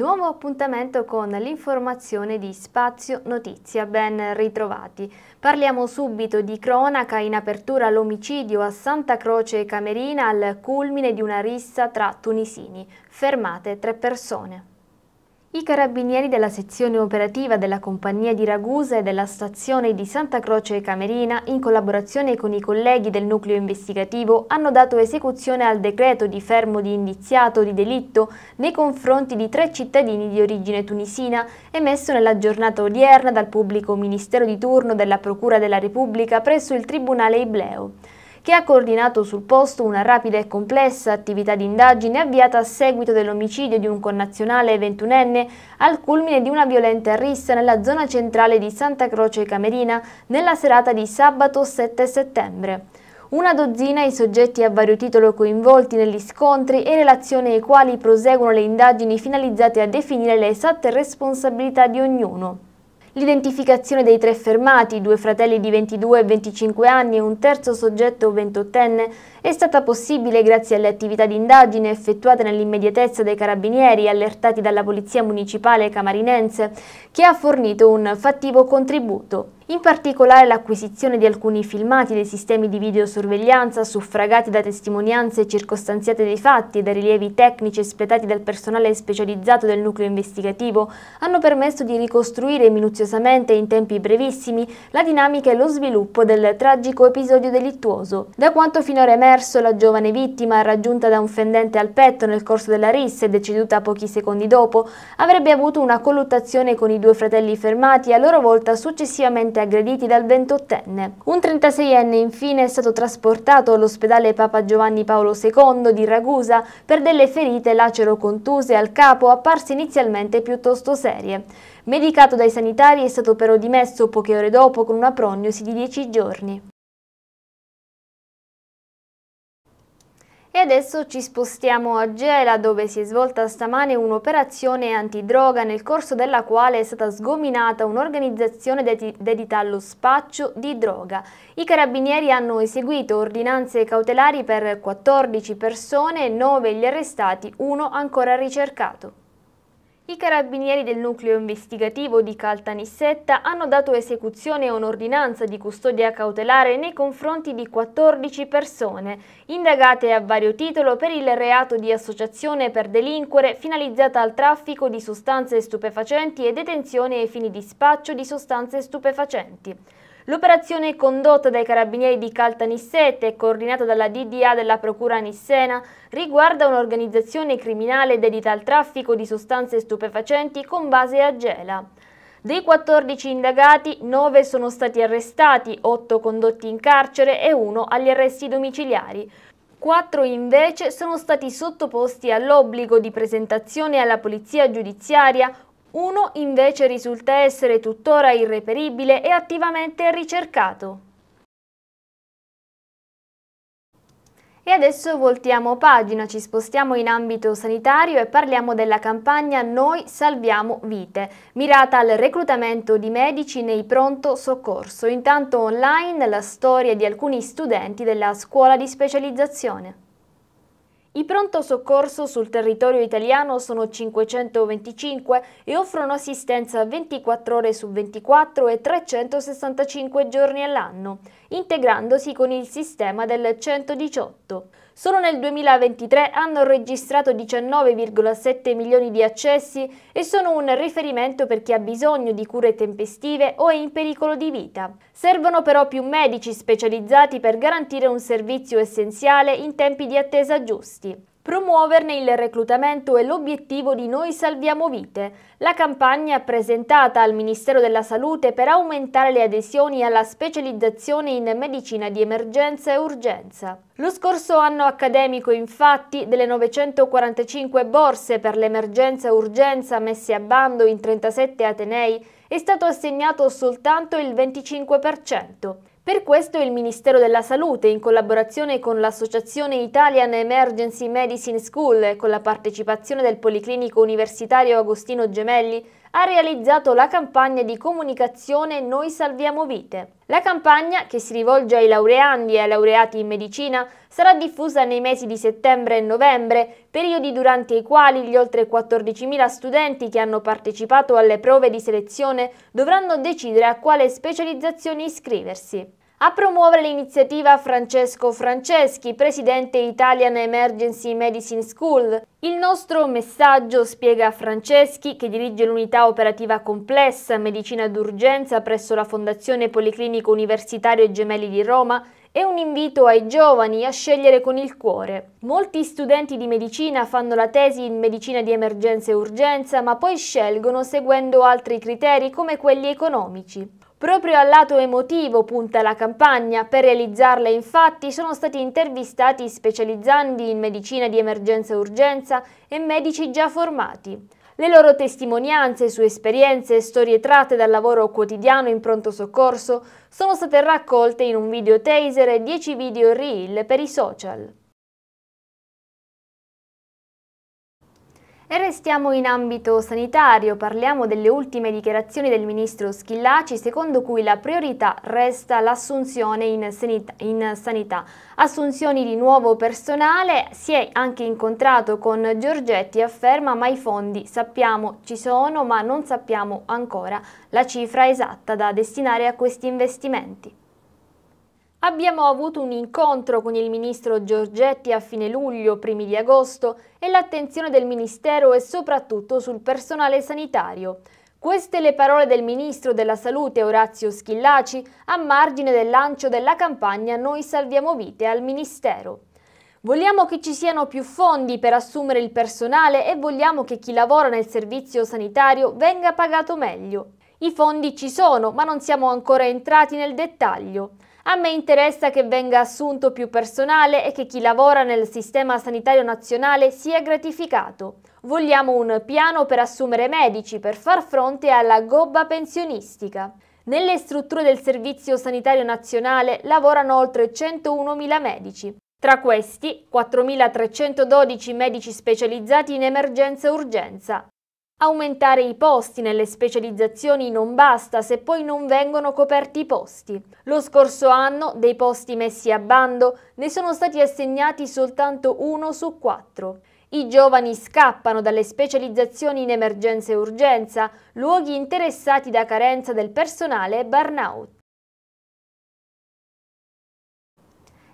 Nuovo appuntamento con l'informazione di Spazio Notizia, ben ritrovati. Parliamo subito di cronaca, in apertura all'omicidio a Santa Croce Camerina al culmine di una rissa tra tunisini. Fermate tre persone. I carabinieri della sezione operativa della compagnia di Ragusa e della stazione di Santa Croce Camerina, in collaborazione con i colleghi del nucleo investigativo, hanno dato esecuzione al decreto di fermo di indiziato di delitto nei confronti di tre cittadini di origine tunisina, emesso nella giornata odierna dal pubblico ministero di turno della Procura della Repubblica presso il Tribunale Ibleo che ha coordinato sul posto una rapida e complessa attività di indagine avviata a seguito dell'omicidio di un connazionale 21enne al culmine di una violenta rissa nella zona centrale di Santa Croce Camerina nella serata di sabato 7 settembre. Una dozzina i soggetti a vario titolo coinvolti negli scontri e in relazione ai quali proseguono le indagini finalizzate a definire le esatte responsabilità di ognuno. L'identificazione dei tre fermati, due fratelli di 22 e 25 anni e un terzo soggetto 28enne, è stata possibile grazie alle attività di indagine effettuate nell'immediatezza dai carabinieri allertati dalla Polizia Municipale Camarinense, che ha fornito un fattivo contributo. In particolare l'acquisizione di alcuni filmati dei sistemi di videosorveglianza suffragati da testimonianze circostanziate dei fatti e da rilievi tecnici espletati dal personale specializzato del nucleo investigativo hanno permesso di ricostruire minuziosamente in tempi brevissimi la dinamica e lo sviluppo del tragico episodio delittuoso. Da quanto finora emerso, la giovane vittima, raggiunta da un fendente al petto nel corso della rissa e deceduta pochi secondi dopo, avrebbe avuto una colluttazione con i due fratelli fermati e a loro volta successivamente aggrediti dal 28enne. Un 36enne infine è stato trasportato all'ospedale Papa Giovanni Paolo II di Ragusa per delle ferite lacero-contuse al capo apparse inizialmente piuttosto serie. Medicato dai sanitari è stato però dimesso poche ore dopo con una prognosi di 10 giorni. E adesso ci spostiamo a Gela dove si è svolta stamane un'operazione antidroga nel corso della quale è stata sgominata un'organizzazione de dedita allo spaccio di droga. I carabinieri hanno eseguito ordinanze cautelari per 14 persone, 9 gli arrestati, uno ancora ricercato. I carabinieri del nucleo investigativo di Caltanissetta hanno dato esecuzione a un'ordinanza di custodia cautelare nei confronti di 14 persone, indagate a vario titolo per il reato di associazione per delinquere finalizzata al traffico di sostanze stupefacenti e detenzione ai fini di spaccio di sostanze stupefacenti. L'operazione condotta dai carabinieri di Caltanissette e coordinata dalla DDA della Procura Nissena riguarda un'organizzazione criminale dedita al traffico di sostanze stupefacenti con base a Gela. Dei 14 indagati, 9 sono stati arrestati, 8 condotti in carcere e 1 agli arresti domiciliari. Quattro invece sono stati sottoposti all'obbligo di presentazione alla polizia giudiziaria uno invece risulta essere tuttora irreperibile e attivamente ricercato. E adesso voltiamo pagina, ci spostiamo in ambito sanitario e parliamo della campagna Noi salviamo vite, mirata al reclutamento di medici nei pronto soccorso. Intanto online la storia di alcuni studenti della scuola di specializzazione. I pronto soccorso sul territorio italiano sono 525 e offrono assistenza 24 ore su 24 e 365 giorni all'anno, integrandosi con il sistema del 118 solo nel 2023 hanno registrato 19,7 milioni di accessi e sono un riferimento per chi ha bisogno di cure tempestive o è in pericolo di vita. Servono però più medici specializzati per garantire un servizio essenziale in tempi di attesa giusti. Promuoverne il reclutamento è l'obiettivo di Noi Salviamo Vite, la campagna presentata al Ministero della Salute per aumentare le adesioni alla specializzazione in medicina di emergenza e urgenza. Lo scorso anno accademico, infatti, delle 945 borse per l'emergenza e urgenza messe a bando in 37 Atenei, è stato assegnato soltanto il 25%. Per questo il Ministero della Salute, in collaborazione con l'Associazione Italian Emergency Medicine School e con la partecipazione del Policlinico Universitario Agostino Gemelli, ha realizzato la campagna di comunicazione Noi salviamo vite. La campagna, che si rivolge ai laureandi e ai laureati in medicina, sarà diffusa nei mesi di settembre e novembre, periodi durante i quali gli oltre 14.000 studenti che hanno partecipato alle prove di selezione dovranno decidere a quale specializzazione iscriversi. A promuovere l'iniziativa Francesco Franceschi, presidente Italian Emergency Medicine School. Il nostro messaggio, spiega Franceschi, che dirige l'unità operativa complessa medicina d'urgenza presso la Fondazione Policlinico Universitario Gemelli di Roma, è un invito ai giovani a scegliere con il cuore. Molti studenti di medicina fanno la tesi in medicina di emergenza e urgenza, ma poi scelgono seguendo altri criteri come quelli economici. Proprio al lato emotivo punta la campagna, per realizzarla infatti sono stati intervistati specializzandi in medicina di emergenza e urgenza e medici già formati. Le loro testimonianze su esperienze e storie tratte dal lavoro quotidiano in pronto soccorso sono state raccolte in un video taser e 10 video reel per i social. E restiamo in ambito sanitario, parliamo delle ultime dichiarazioni del ministro Schillaci secondo cui la priorità resta l'assunzione in, in, sanità. Assunzioni di nuovo personale, si è anche incontrato con Giorgetti afferma ma i fondi sappiamo ci sono ma non sappiamo ancora la cifra esatta da destinare a questi investimenti. Abbiamo avuto un incontro con il ministro Giorgetti a fine luglio, primi di agosto, e l'attenzione del Ministero è soprattutto sul personale sanitario. Queste le parole del Ministro della Salute Orazio Schillaci a margine del lancio della campagna Noi salviamo vite al Ministero. Vogliamo che ci siano più fondi per assumere il personale e vogliamo che chi lavora nel servizio sanitario venga pagato meglio. I fondi ci sono, ma non siamo ancora entrati nel dettaglio. A me interessa che venga assunto più personale e che chi lavora nel sistema sanitario nazionale sia gratificato. Vogliamo un piano per assumere medici per far fronte alla gobba pensionistica. Nelle strutture del Servizio Sanitario Nazionale lavorano oltre 101.000 medici. Tra questi, 4.312 medici specializzati in emergenza e urgenza, Aumentare i posti nelle specializzazioni non basta se poi non vengono coperti i posti. Lo scorso anno dei posti messi a bando ne sono stati assegnati soltanto uno su quattro. I giovani scappano dalle specializzazioni in emergenza e urgenza, luoghi interessati da carenza del personale e burnout.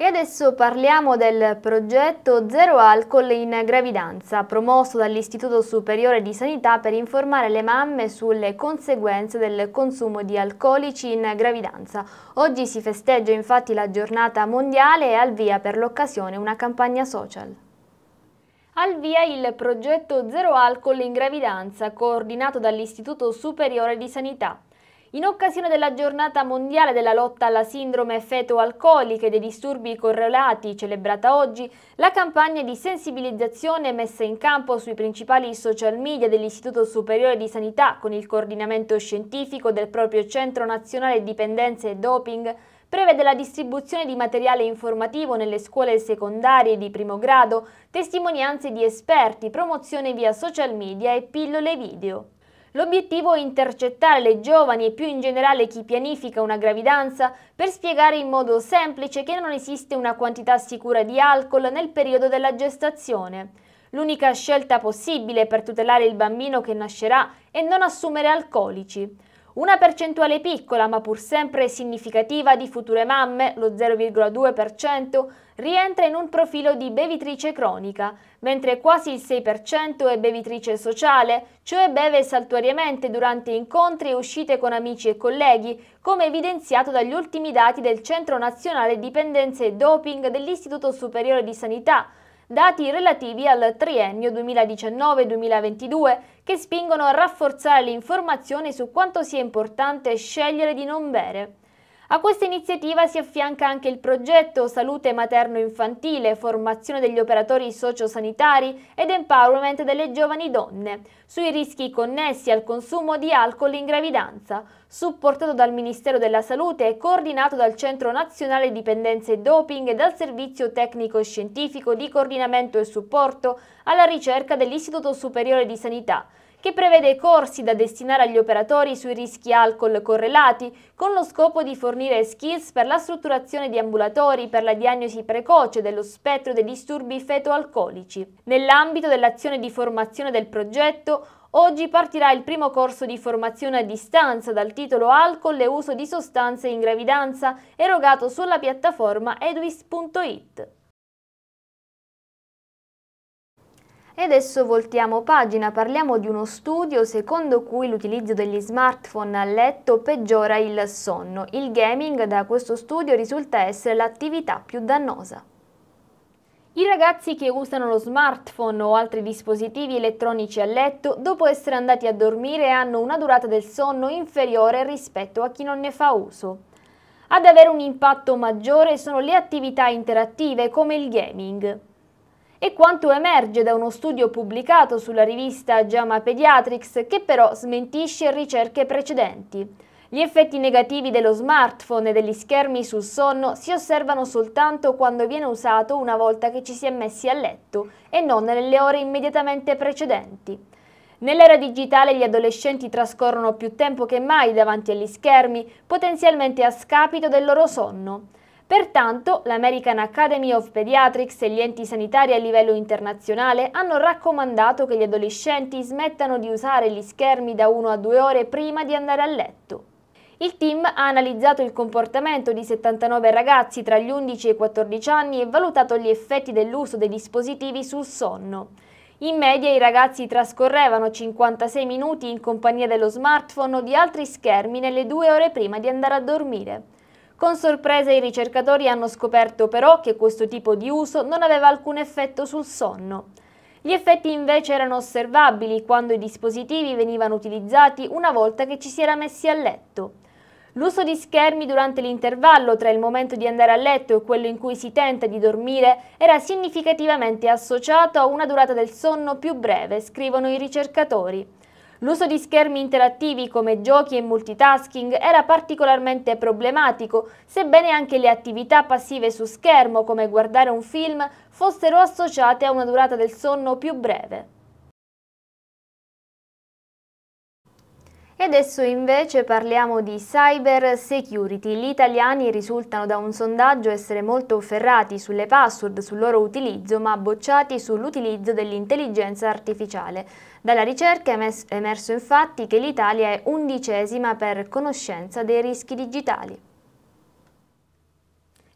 E adesso parliamo del progetto Zero Alcol in gravidanza, promosso dall'Istituto Superiore di Sanità per informare le mamme sulle conseguenze del consumo di alcolici in gravidanza. Oggi si festeggia infatti la giornata mondiale e al via per l'occasione una campagna social. Al via il progetto Zero Alcol in gravidanza, coordinato dall'Istituto Superiore di Sanità. In occasione della giornata mondiale della lotta alla sindrome feto-alcolica e dei disturbi correlati celebrata oggi, la campagna di sensibilizzazione messa in campo sui principali social media dell'Istituto Superiore di Sanità con il coordinamento scientifico del proprio Centro Nazionale Dipendenze e Doping prevede la distribuzione di materiale informativo nelle scuole secondarie di primo grado, testimonianze di esperti, promozione via social media e pillole video. L'obiettivo è intercettare le giovani e più in generale chi pianifica una gravidanza per spiegare in modo semplice che non esiste una quantità sicura di alcol nel periodo della gestazione. L'unica scelta possibile per tutelare il bambino che nascerà è non assumere alcolici. Una percentuale piccola ma pur sempre significativa di future mamme, lo 0,2%, rientra in un profilo di bevitrice cronica, mentre quasi il 6% è bevitrice sociale, cioè beve saltuariamente durante incontri e uscite con amici e colleghi, come evidenziato dagli ultimi dati del Centro Nazionale Dipendenze e Doping dell'Istituto Superiore di Sanità, dati relativi al triennio 2019-2022 che spingono a rafforzare l'informazione su quanto sia importante scegliere di non bere. A questa iniziativa si affianca anche il progetto Salute Materno-Infantile, formazione degli operatori sociosanitari ed empowerment delle giovani donne, sui rischi connessi al consumo di alcol in gravidanza, supportato dal Ministero della Salute e coordinato dal Centro Nazionale Dipendenze e Doping e dal Servizio Tecnico Scientifico di Coordinamento e Supporto alla ricerca dell'Istituto Superiore di Sanità, che prevede corsi da destinare agli operatori sui rischi alcol correlati, con lo scopo di fornire skills per la strutturazione di ambulatori per la diagnosi precoce dello spettro dei disturbi feto-alcolici. Nell'ambito dell'azione di formazione del progetto, Oggi partirà il primo corso di formazione a distanza dal titolo Alcol e uso di sostanze in gravidanza erogato sulla piattaforma edwis.it. E adesso voltiamo pagina, parliamo di uno studio secondo cui l'utilizzo degli smartphone a letto peggiora il sonno. Il gaming da questo studio risulta essere l'attività più dannosa. I ragazzi che usano lo smartphone o altri dispositivi elettronici a letto, dopo essere andati a dormire, hanno una durata del sonno inferiore rispetto a chi non ne fa uso. Ad avere un impatto maggiore sono le attività interattive come il gaming. E quanto emerge da uno studio pubblicato sulla rivista JAMA Pediatrics che però smentisce ricerche precedenti. Gli effetti negativi dello smartphone e degli schermi sul sonno si osservano soltanto quando viene usato una volta che ci si è messi a letto e non nelle ore immediatamente precedenti. Nell'era digitale gli adolescenti trascorrono più tempo che mai davanti agli schermi, potenzialmente a scapito del loro sonno. Pertanto, l'American Academy of Pediatrics e gli enti sanitari a livello internazionale hanno raccomandato che gli adolescenti smettano di usare gli schermi da 1 a 2 ore prima di andare a letto. Il team ha analizzato il comportamento di 79 ragazzi tra gli 11 e i 14 anni e valutato gli effetti dell'uso dei dispositivi sul sonno. In media i ragazzi trascorrevano 56 minuti in compagnia dello smartphone o di altri schermi nelle due ore prima di andare a dormire. Con sorpresa i ricercatori hanno scoperto però che questo tipo di uso non aveva alcun effetto sul sonno. Gli effetti invece erano osservabili quando i dispositivi venivano utilizzati una volta che ci si era messi a letto. L'uso di schermi durante l'intervallo tra il momento di andare a letto e quello in cui si tenta di dormire era significativamente associato a una durata del sonno più breve, scrivono i ricercatori. L'uso di schermi interattivi come giochi e multitasking era particolarmente problematico, sebbene anche le attività passive su schermo come guardare un film fossero associate a una durata del sonno più breve. E adesso invece parliamo di cyber security. Gli italiani risultano da un sondaggio essere molto ferrati sulle password, sul loro utilizzo, ma bocciati sull'utilizzo dell'intelligenza artificiale. Dalla ricerca è emerso infatti che l'Italia è undicesima per conoscenza dei rischi digitali.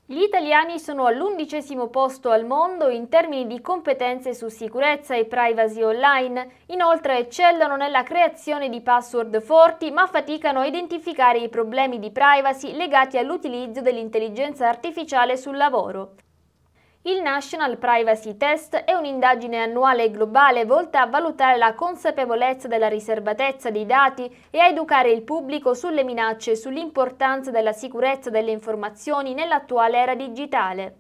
Gli italiani sono all'undicesimo posto al mondo in termini di competenze su sicurezza e privacy online, inoltre eccellono nella creazione di password forti ma faticano a identificare i problemi di privacy legati all'utilizzo dell'intelligenza artificiale sul lavoro. Il National Privacy Test è un'indagine annuale e globale volta a valutare la consapevolezza della riservatezza dei dati e a educare il pubblico sulle minacce e sull'importanza della sicurezza delle informazioni nell'attuale era digitale.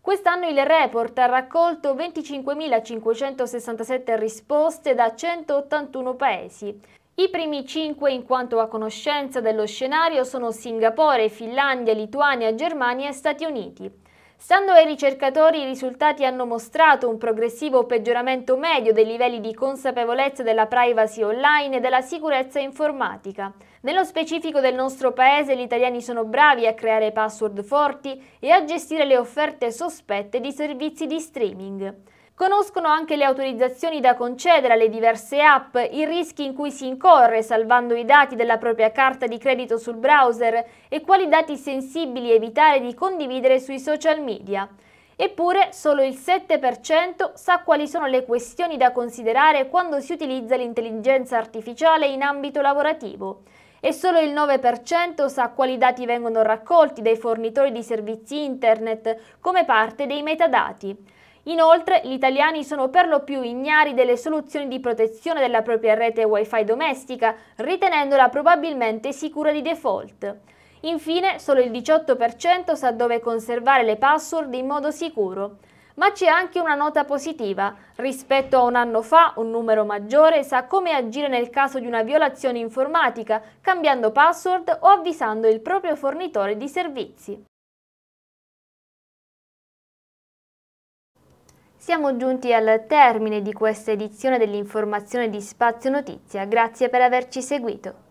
Quest'anno il report ha raccolto 25.567 risposte da 181 paesi. I primi cinque in quanto a conoscenza dello scenario sono Singapore, Finlandia, Lituania, Germania e Stati Uniti. Stando ai ricercatori i risultati hanno mostrato un progressivo peggioramento medio dei livelli di consapevolezza della privacy online e della sicurezza informatica. Nello specifico del nostro paese gli italiani sono bravi a creare password forti e a gestire le offerte sospette di servizi di streaming. Conoscono anche le autorizzazioni da concedere alle diverse app, i rischi in cui si incorre salvando i dati della propria carta di credito sul browser e quali dati sensibili evitare di condividere sui social media. Eppure solo il 7% sa quali sono le questioni da considerare quando si utilizza l'intelligenza artificiale in ambito lavorativo e solo il 9% sa quali dati vengono raccolti dai fornitori di servizi internet come parte dei metadati. Inoltre, gli italiani sono per lo più ignari delle soluzioni di protezione della propria rete wifi domestica, ritenendola probabilmente sicura di default. Infine, solo il 18% sa dove conservare le password in modo sicuro. Ma c'è anche una nota positiva. Rispetto a un anno fa, un numero maggiore sa come agire nel caso di una violazione informatica, cambiando password o avvisando il proprio fornitore di servizi. Siamo giunti al termine di questa edizione dell'informazione di Spazio Notizia. Grazie per averci seguito.